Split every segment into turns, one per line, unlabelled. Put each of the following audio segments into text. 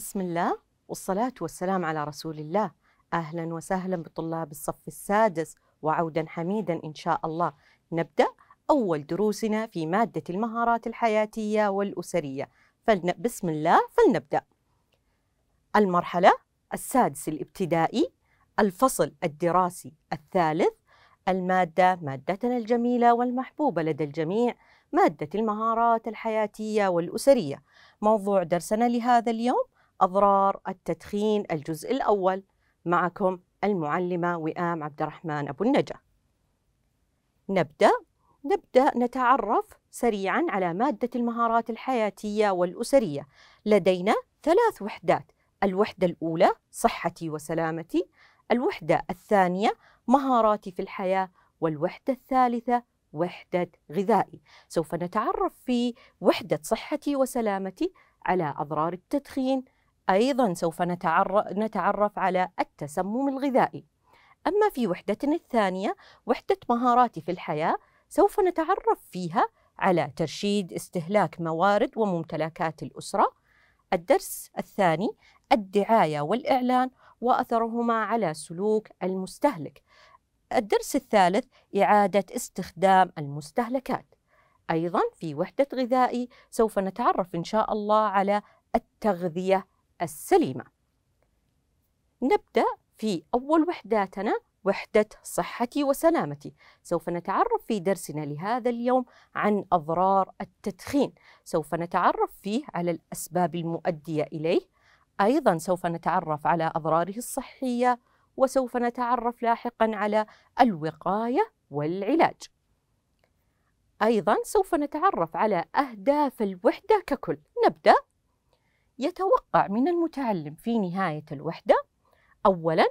بسم الله والصلاة والسلام على رسول الله أهلا وسهلا بطلاب الصف السادس وعودا حميدا إن شاء الله نبدأ أول دروسنا في مادة المهارات الحياتية والأسرية فلن... بسم الله فلنبدأ المرحلة السادس الابتدائي الفصل الدراسي الثالث المادة مادتنا الجميلة والمحبوبة لدى الجميع مادة المهارات الحياتية والأسرية موضوع درسنا لهذا اليوم أضرار التدخين الجزء الأول معكم المعلمة وئام عبد الرحمن أبو النجا نبدأ نبدأ نتعرف سريعا على مادة المهارات الحياتية والأسرية لدينا ثلاث وحدات الوحدة الأولى صحتي وسلامتي الوحدة الثانية مهاراتي في الحياة والوحدة الثالثة وحدة غذائي سوف نتعرف في وحدة صحتي وسلامتي على أضرار التدخين أيضا سوف نتعرف على التسمم الغذائي أما في وحدتنا الثانية وحدة مهاراتي في الحياة سوف نتعرف فيها على ترشيد استهلاك موارد وممتلكات الأسرة الدرس الثاني الدعاية والإعلان وأثرهما على سلوك المستهلك الدرس الثالث إعادة استخدام المستهلكات أيضا في وحدة غذائي سوف نتعرف إن شاء الله على التغذية السليمة نبدأ في أول وحداتنا وحدة صحتي وسلامتي سوف نتعرف في درسنا لهذا اليوم عن أضرار التدخين سوف نتعرف فيه على الأسباب المؤدية إليه أيضا سوف نتعرف على أضراره الصحية وسوف نتعرف لاحقا على الوقاية والعلاج أيضا سوف نتعرف على أهداف الوحدة ككل نبدأ يتوقع من المتعلم في نهاية الوحدة أولاً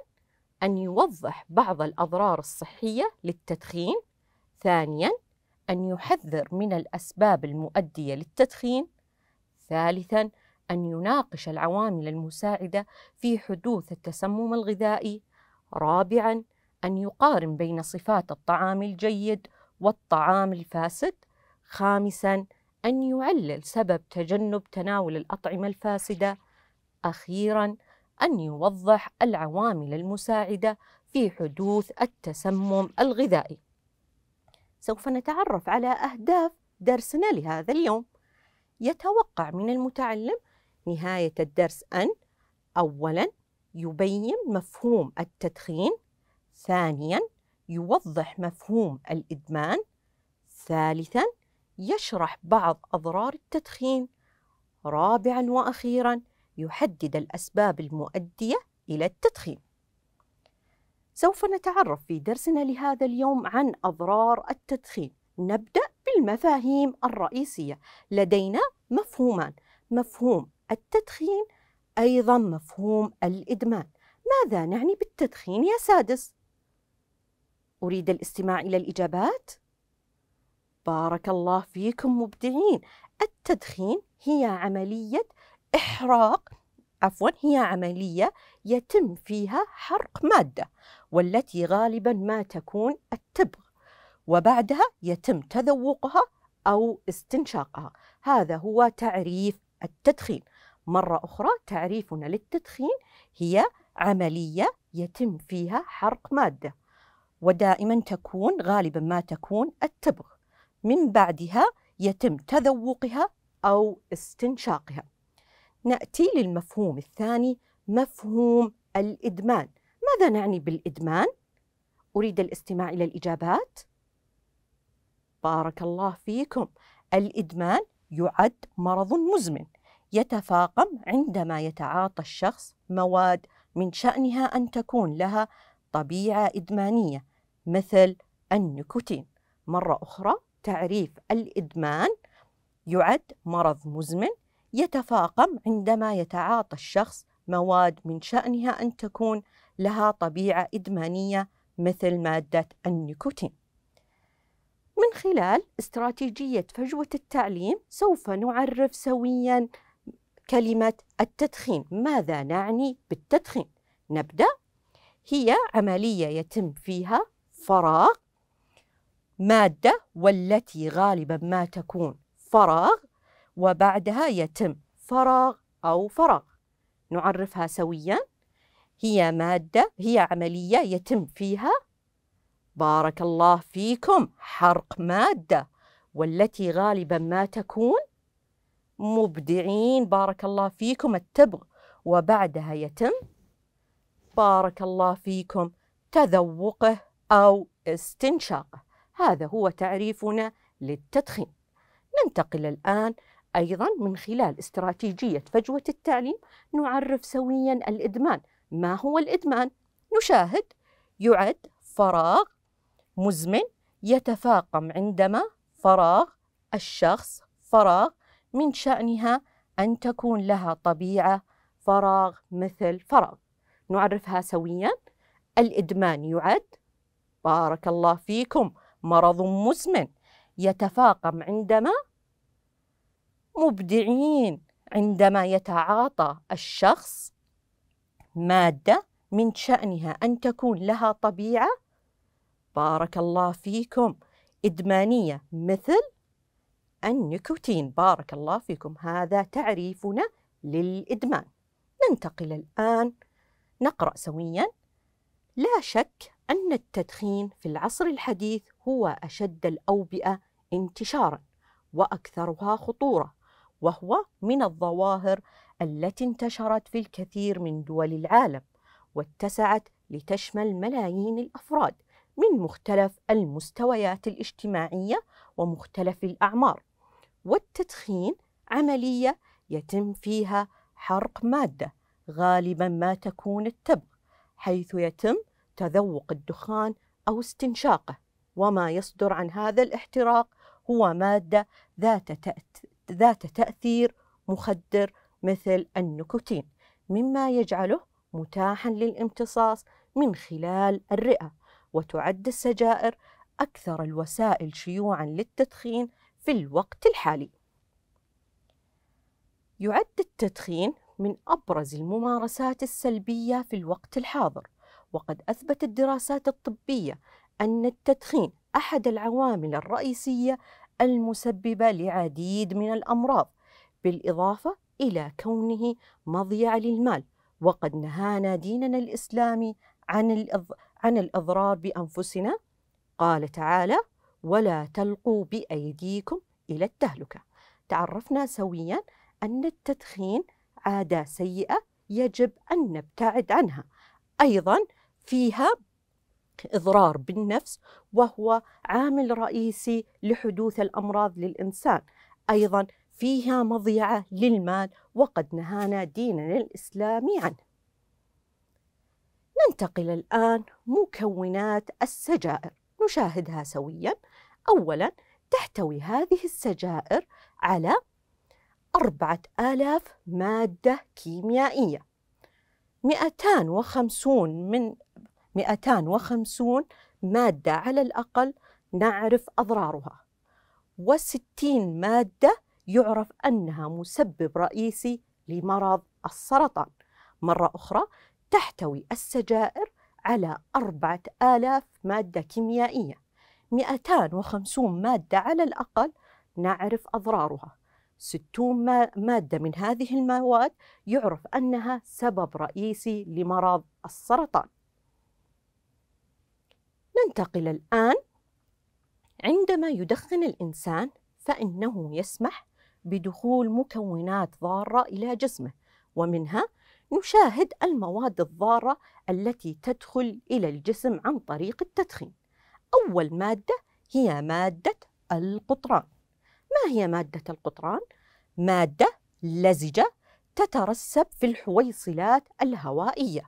أن يوضح بعض الأضرار الصحية للتدخين ثانياً أن يحذر من الأسباب المؤدية للتدخين ثالثاً أن يناقش العوامل المساعدة في حدوث التسمم الغذائي رابعاً أن يقارن بين صفات الطعام الجيد والطعام الفاسد خامساً أن يعلل سبب تجنب تناول الأطعمة الفاسدة أخيرا أن يوضح العوامل المساعدة في حدوث التسمم الغذائي سوف نتعرف على أهداف درسنا لهذا اليوم يتوقع من المتعلم نهاية الدرس أن أولا يبين مفهوم التدخين ثانيا يوضح مفهوم الإدمان ثالثا يشرح بعض أضرار التدخين رابعا وأخيرا يحدد الأسباب المؤدية إلى التدخين سوف نتعرف في درسنا لهذا اليوم عن أضرار التدخين نبدأ بالمفاهيم الرئيسية لدينا مفهومان مفهوم التدخين أيضا مفهوم الإدمان ماذا نعني بالتدخين يا سادس؟ أريد الاستماع إلى الإجابات بارك الله فيكم مبدعين التدخين هي عملية إحراق عفوا هي عملية يتم فيها حرق مادة والتي غالبا ما تكون التبغ وبعدها يتم تذوقها أو استنشاقها هذا هو تعريف التدخين مرة أخرى تعريفنا للتدخين هي عملية يتم فيها حرق مادة ودائما تكون غالبا ما تكون التبغ من بعدها يتم تذوقها أو استنشاقها نأتي للمفهوم الثاني مفهوم الإدمان ماذا نعني بالإدمان؟ أريد الاستماع إلى الإجابات بارك الله فيكم الإدمان يعد مرض مزمن يتفاقم عندما يتعاطى الشخص مواد من شأنها أن تكون لها طبيعة إدمانية مثل النيكوتين مرة أخرى تعريف الإدمان يعد مرض مزمن يتفاقم عندما يتعاطى الشخص مواد من شأنها أن تكون لها طبيعة إدمانية مثل مادة النيكوتين. من خلال استراتيجية فجوة التعليم سوف نعرف سويا كلمة التدخين، ماذا نعني بالتدخين؟ نبدأ هي عملية يتم فيها فراغ مادة والتي غالبا ما تكون فراغ وبعدها يتم فراغ أو فراغ نعرفها سويا هي مادة هي عملية يتم فيها بارك الله فيكم حرق مادة والتي غالبا ما تكون مبدعين بارك الله فيكم التبغ وبعدها يتم بارك الله فيكم تذوقه أو استنشاقه هذا هو تعريفنا للتدخين ننتقل الآن أيضا من خلال استراتيجية فجوة التعليم نعرف سويا الإدمان ما هو الإدمان؟ نشاهد يعد فراغ مزمن يتفاقم عندما فراغ الشخص فراغ من شأنها أن تكون لها طبيعة فراغ مثل فراغ نعرفها سويا الإدمان يعد بارك الله فيكم مرض مزمن يتفاقم عندما مبدعين عندما يتعاطى الشخص ماده من شانها ان تكون لها طبيعه بارك الله فيكم ادمانيه مثل النيكوتين بارك الله فيكم هذا تعريفنا للادمان ننتقل الان نقرا سويا لا شك ان التدخين في العصر الحديث هو أشد الأوبئة انتشارا وأكثرها خطورة وهو من الظواهر التي انتشرت في الكثير من دول العالم واتسعت لتشمل ملايين الأفراد من مختلف المستويات الاجتماعية ومختلف الأعمار والتدخين عملية يتم فيها حرق مادة غالبا ما تكون التبغ حيث يتم تذوق الدخان أو استنشاقه وما يصدر عن هذا الاحتراق هو مادة ذات ذات تأثير مخدر مثل النيكوتين مما يجعله متاحا للامتصاص من خلال الرئة وتعد السجائر أكثر الوسائل شيوعا للتدخين في الوقت الحالي يعد التدخين من أبرز الممارسات السلبية في الوقت الحاضر وقد أثبتت الدراسات الطبية أن التدخين أحد العوامل الرئيسية المسببة لعديد من الأمراض بالإضافة إلى كونه مضيع للمال وقد نهانا ديننا الإسلامي عن, الإض... عن الإضرار بأنفسنا قال تعالى ولا تلقوا بأيديكم إلى التهلكة تعرفنا سويا أن التدخين عادة سيئة يجب أن نبتعد عنها أيضا فيها إضرار بالنفس وهو عامل رئيسي لحدوث الأمراض للإنسان أيضا فيها مضيعة للمال وقد نهانا ديننا الإسلامي عنه ننتقل الآن مكونات السجائر نشاهدها سويا أولا تحتوي هذه السجائر على أربعة آلاف مادة كيميائية 250 من 250 مادة على الأقل نعرف أضرارها وستين مادة يعرف أنها مسبب رئيسي لمرض السرطان مرة أخرى تحتوي السجائر على أربعة آلاف مادة كيميائية 250 مادة على الأقل نعرف أضرارها 60 مادة من هذه المواد يعرف أنها سبب رئيسي لمرض السرطان ننتقل الآن عندما يدخن الإنسان فإنه يسمح بدخول مكونات ضارة إلى جسمه ومنها نشاهد المواد الضارة التي تدخل إلى الجسم عن طريق التدخين أول مادة هي مادة القطران ما هي مادة القطران؟ مادة لزجة تترسب في الحويصلات الهوائية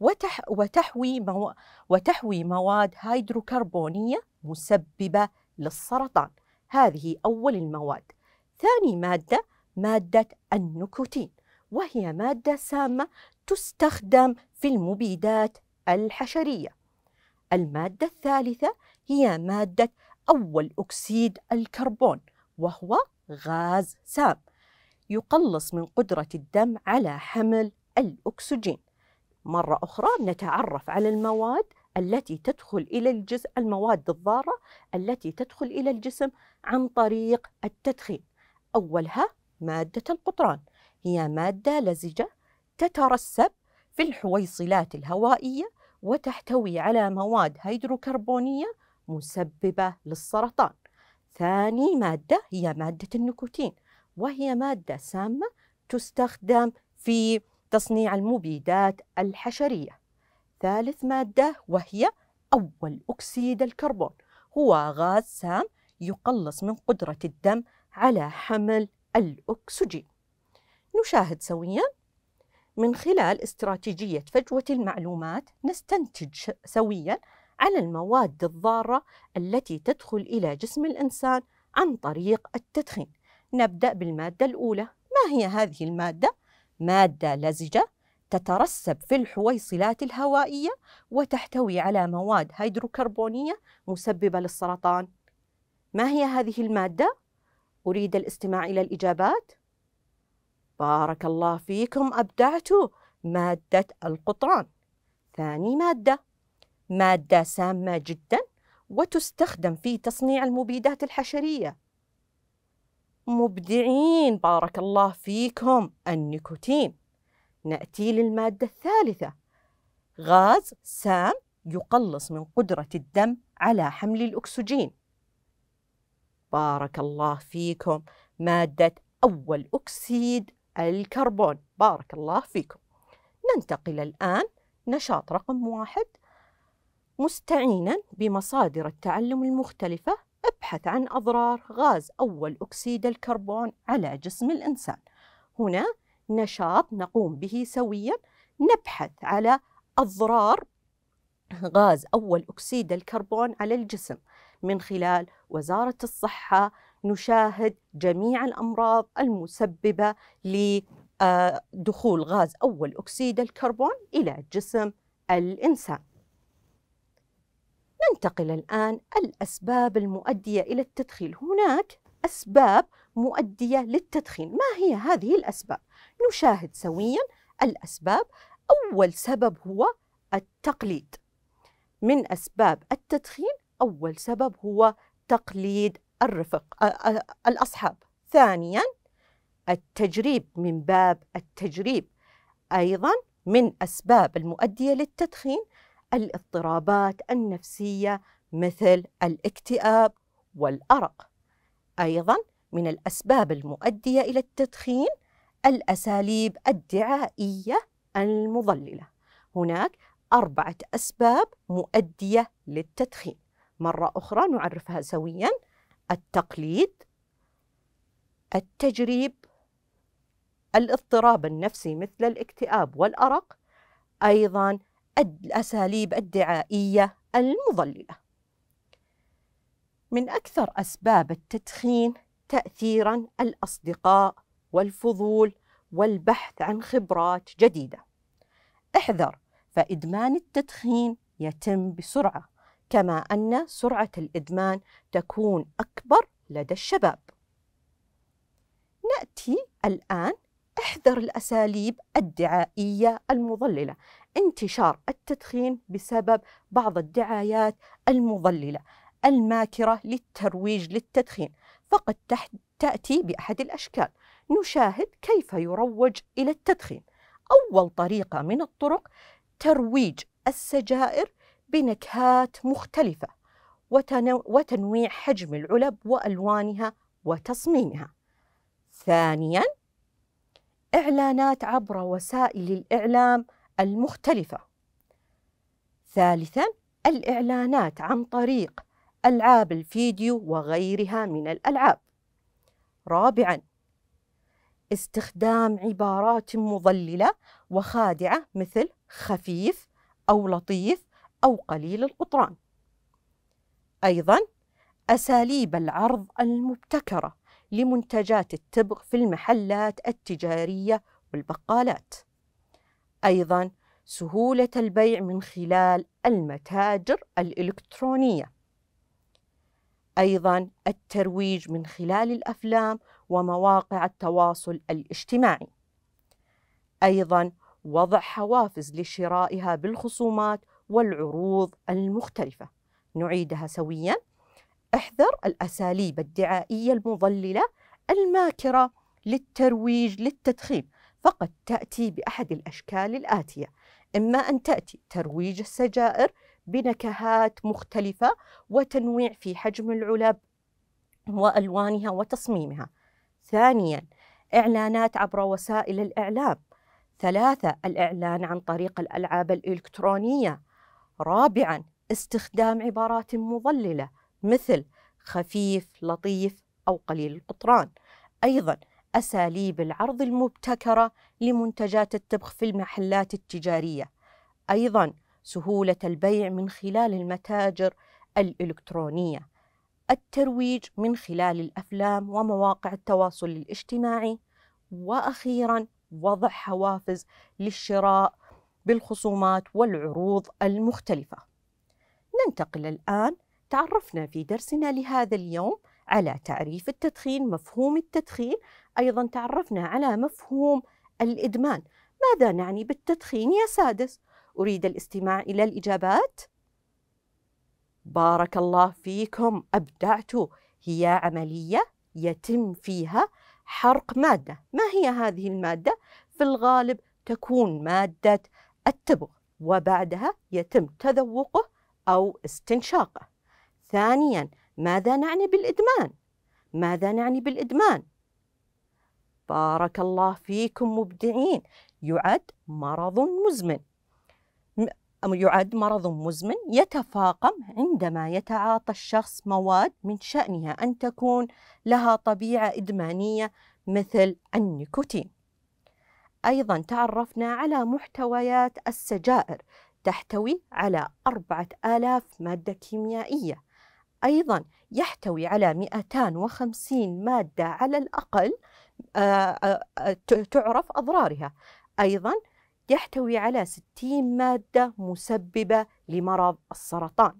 وتح وتحوي, مو وتحوي مواد هيدروكربونية مسببة للسرطان هذه أول المواد ثاني مادة مادة النيكوتين وهي مادة سامة تستخدم في المبيدات الحشرية المادة الثالثة هي مادة أول أكسيد الكربون وهو غاز سام يقلص من قدرة الدم على حمل الأكسجين مرة أخرى نتعرف على المواد التي تدخل إلى الجسم المواد الضارة التي تدخل إلى الجسم عن طريق التدخين أولها مادة القطران هي مادة لزجة تترسب في الحويصلات الهوائية وتحتوي على مواد هيدروكربونية مسببة للسرطان ثاني مادة هي مادة النيكوتين وهي مادة سامة تستخدم في تصنيع المبيدات الحشرية ثالث مادة وهي أول أكسيد الكربون هو غاز سام يقلص من قدرة الدم على حمل الأكسجين نشاهد سويا من خلال استراتيجية فجوة المعلومات نستنتج سويا على المواد الضارة التي تدخل إلى جسم الإنسان عن طريق التدخين نبدأ بالمادة الأولى ما هي هذه المادة؟ مادة لزجة تترسب في الحويصلات الهوائية وتحتوي على مواد هيدروكربونية مسببة للسرطان. ما هي هذه المادة؟ أريد الاستماع إلى الإجابات. بارك الله فيكم أبدعتوا مادة القطران. ثاني مادة مادة سامة جدا وتستخدم في تصنيع المبيدات الحشرية مبدعين بارك الله فيكم النيكوتين نأتي للمادة الثالثة غاز سام يقلص من قدرة الدم على حمل الأكسجين بارك الله فيكم مادة أول أكسيد الكربون بارك الله فيكم ننتقل الآن نشاط رقم واحد مستعينا بمصادر التعلم المختلفة ابحث عن أضرار غاز أول أكسيد الكربون على جسم الإنسان هنا نشاط نقوم به سويا نبحث على أضرار غاز أول أكسيد الكربون على الجسم من خلال وزارة الصحة نشاهد جميع الأمراض المسببة لدخول آه، غاز أول أكسيد الكربون إلى جسم الإنسان ننتقل الآن الأسباب المؤدية إلى التدخين هناك أسباب مؤدية للتدخين ما هي هذه الأسباب؟ نشاهد سويا الأسباب أول سبب هو التقليد من أسباب التدخين أول سبب هو تقليد الرفق آه، آه، الأصحاب ثانيا التجريب من باب التجريب أيضا من أسباب المؤدية للتدخين الاضطرابات النفسية مثل الاكتئاب والأرق أيضا من الأسباب المؤدية إلى التدخين الأساليب الدعائية المضللة هناك أربعة أسباب مؤدية للتدخين مرة أخرى نعرفها سويا التقليد التجريب الاضطراب النفسي مثل الاكتئاب والأرق أيضا الأساليب الدعائية المضللة من أكثر أسباب التدخين تأثيرا الأصدقاء والفضول والبحث عن خبرات جديدة احذر فإدمان التدخين يتم بسرعة كما أن سرعة الإدمان تكون أكبر لدى الشباب نأتي الآن احذر الأساليب الدعائية المضللة انتشار التدخين بسبب بعض الدعايات المضللة الماكرة للترويج للتدخين فقد تأتي بأحد الأشكال نشاهد كيف يروج إلى التدخين أول طريقة من الطرق ترويج السجائر بنكهات مختلفة وتنويع حجم العلب وألوانها وتصميمها ثانياً إعلانات عبر وسائل الإعلام المختلفة. ثالثاً الإعلانات عن طريق ألعاب الفيديو وغيرها من الألعاب. رابعاً استخدام عبارات مضللة وخادعة مثل خفيف أو لطيف أو قليل القطران. أيضاً أساليب العرض المبتكرة لمنتجات التبغ في المحلات التجارية والبقالات. أيضا سهولة البيع من خلال المتاجر الإلكترونية. أيضا الترويج من خلال الأفلام ومواقع التواصل الاجتماعي. أيضا وضع حوافز لشرائها بالخصومات والعروض المختلفة. نعيدها سويا احذر الأساليب الدعائية المضللة الماكرة للترويج للتدخين فقد تأتي بأحد الأشكال الآتية إما أن تأتي ترويج السجائر بنكهات مختلفة وتنويع في حجم العلب وألوانها وتصميمها ثانيا إعلانات عبر وسائل الإعلام ثلاثة الإعلان عن طريق الألعاب الإلكترونية رابعا استخدام عبارات مضللة مثل خفيف لطيف أو قليل القطران أيضا أساليب العرض المبتكرة لمنتجات الطبخ في المحلات التجارية أيضا سهولة البيع من خلال المتاجر الإلكترونية الترويج من خلال الأفلام ومواقع التواصل الاجتماعي وأخيرا وضع حوافز للشراء بالخصومات والعروض المختلفة ننتقل الآن تعرفنا في درسنا لهذا اليوم على تعريف التدخين مفهوم التدخين أيضا تعرفنا على مفهوم الإدمان ماذا نعني بالتدخين يا سادس؟ أريد الاستماع إلى الإجابات بارك الله فيكم أبدعت هي عملية يتم فيها حرق مادة ما هي هذه المادة؟ في الغالب تكون مادة التبغ وبعدها يتم تذوقه أو استنشاقه ثانيا ماذا نعني بالإدمان؟ ماذا نعني بالإدمان؟ بارك الله فيكم مبدعين يعد مرض مزمن يعد مرض مزمن يتفاقم عندما يتعاطى الشخص مواد من شأنها أن تكون لها طبيعة إدمانية مثل النيكوتين أيضا تعرفنا على محتويات السجائر تحتوي على أربعة آلاف مادة كيميائية أيضا يحتوي على 250 مادة على الأقل آه، آه، آه، تعرف أضرارها أيضا يحتوي على 60 مادة مسببة لمرض السرطان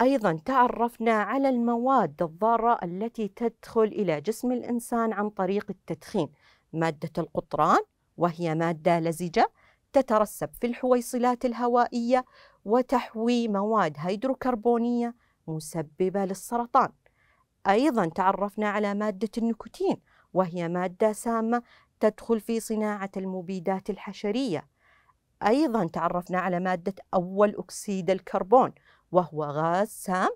أيضا تعرفنا على المواد الضارة التي تدخل إلى جسم الإنسان عن طريق التدخين مادة القطران وهي مادة لزجة تترسب في الحويصلات الهوائية وتحوي مواد هيدروكربونية مسببة للسرطان أيضا تعرفنا على مادة النيكوتين وهي مادة سامة تدخل في صناعة المبيدات الحشرية أيضا تعرفنا على مادة أول أكسيد الكربون وهو غاز سام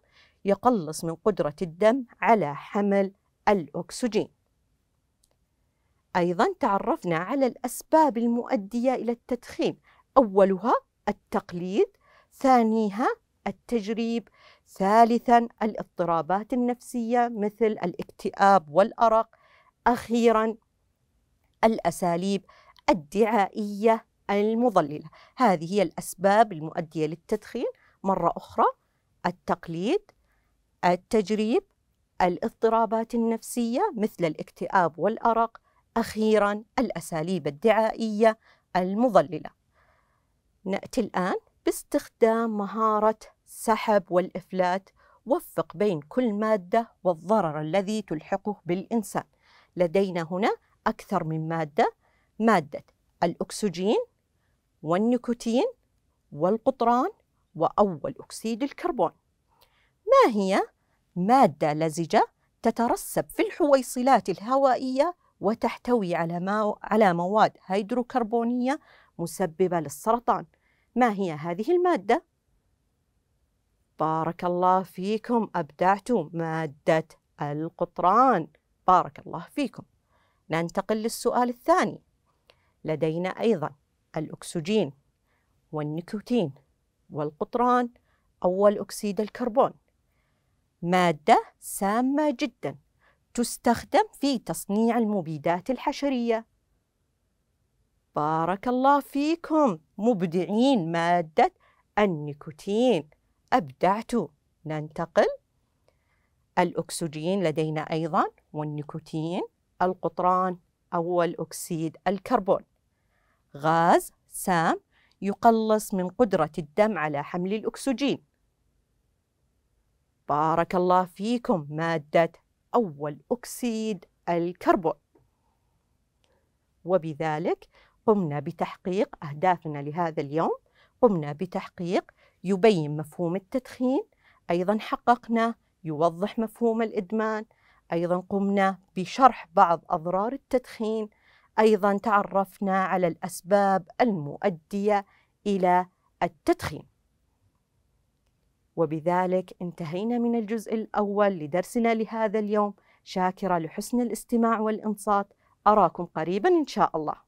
يقلص من قدرة الدم على حمل الأكسجين أيضا تعرفنا على الأسباب المؤدية إلى التدخين أولها التقليد ثانيها التجريب ثالثا الاضطرابات النفسيه مثل الاكتئاب والارق اخيرا الاساليب الدعائيه المضلله هذه هي الاسباب المؤديه للتدخين مره اخرى التقليد التجريب الاضطرابات النفسيه مثل الاكتئاب والارق اخيرا الاساليب الدعائيه المضلله ناتي الان باستخدام مهارة سحب والإفلات وفق بين كل مادة والضرر الذي تلحقه بالإنسان لدينا هنا أكثر من مادة مادة الأكسجين والنيكوتين والقطران وأول أكسيد الكربون ما هي مادة لزجة تترسب في الحويصلات الهوائية وتحتوي على, على مواد هيدروكربونية مسببة للسرطان ما هي هذه المادة؟ بارك الله فيكم أبدعتم مادة القطران بارك الله فيكم ننتقل للسؤال الثاني لدينا أيضا الأكسجين والنيكوتين والقطران أول أكسيد الكربون مادة سامة جدا تستخدم في تصنيع المبيدات الحشرية بارك الله فيكم مبدعين مادة النيكوتين أبدعت ننتقل الأكسجين لدينا أيضا والنيكوتين القطران أول أكسيد الكربون غاز سام يقلص من قدرة الدم على حمل الأكسجين بارك الله فيكم مادة أول أكسيد الكربون وبذلك قمنا بتحقيق أهدافنا لهذا اليوم قمنا بتحقيق يبين مفهوم التدخين أيضا حققنا يوضح مفهوم الإدمان أيضا قمنا بشرح بعض أضرار التدخين أيضا تعرفنا على الأسباب المؤدية إلى التدخين وبذلك انتهينا من الجزء الأول لدرسنا لهذا اليوم شاكرة لحسن الاستماع والإنصات أراكم قريبا إن شاء الله